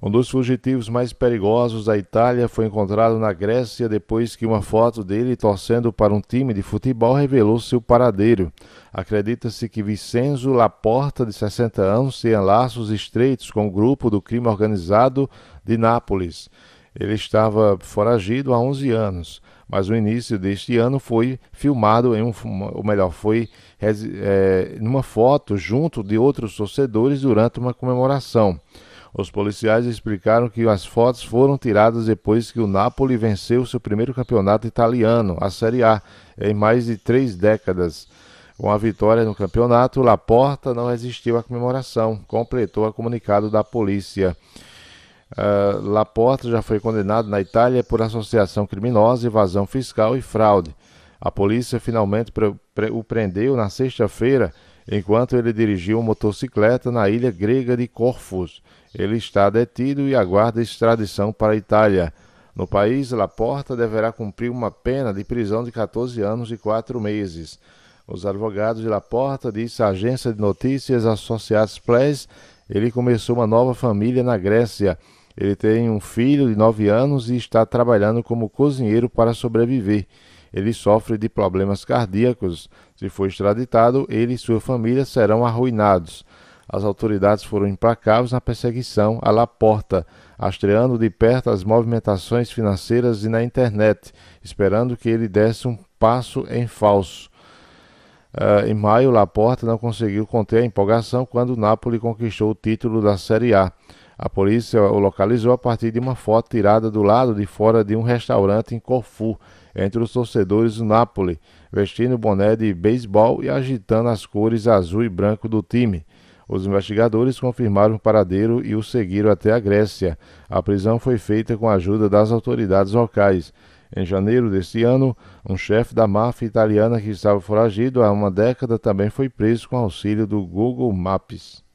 Um dos fugitivos mais perigosos da Itália foi encontrado na Grécia depois que uma foto dele torcendo para um time de futebol revelou seu paradeiro. Acredita-se que Vincenzo Laporta, de 60 anos, tinha laços estreitos com o grupo do crime organizado de Nápoles. Ele estava foragido há 11 anos, mas o início deste ano foi filmado em um, ou melhor, foi é, numa foto junto de outros torcedores durante uma comemoração. Os policiais explicaram que as fotos foram tiradas depois que o Napoli venceu seu primeiro campeonato italiano, a Série A, em mais de três décadas. Com a vitória no campeonato, Laporta não resistiu à comemoração, completou o comunicado da polícia. Uh, Laporta já foi condenado na Itália por associação criminosa, evasão fiscal e fraude. A polícia finalmente pre pre o prendeu na sexta-feira enquanto ele dirigiu motocicleta na ilha grega de Corfus. Ele está detido e aguarda extradição para a Itália. No país, Laporta deverá cumprir uma pena de prisão de 14 anos e 4 meses. Os advogados de Laporta disse à agência de notícias Associados Press, ele começou uma nova família na Grécia. Ele tem um filho de 9 anos e está trabalhando como cozinheiro para sobreviver ele sofre de problemas cardíacos. Se for extraditado, ele e sua família serão arruinados. As autoridades foram implacáveis na perseguição à Laporta, astreando de perto as movimentações financeiras e na internet, esperando que ele desse um passo em falso. Uh, em maio, Laporta não conseguiu conter a empolgação quando o Napoli conquistou o título da Série A. A polícia o localizou a partir de uma foto tirada do lado de fora de um restaurante em Corfu, entre os torcedores do Napoli, vestindo boné de beisebol e agitando as cores azul e branco do time. Os investigadores confirmaram o paradeiro e o seguiram até a Grécia. A prisão foi feita com a ajuda das autoridades locais. Em janeiro deste ano, um chefe da máfia italiana que estava foragido há uma década também foi preso com auxílio do Google Maps.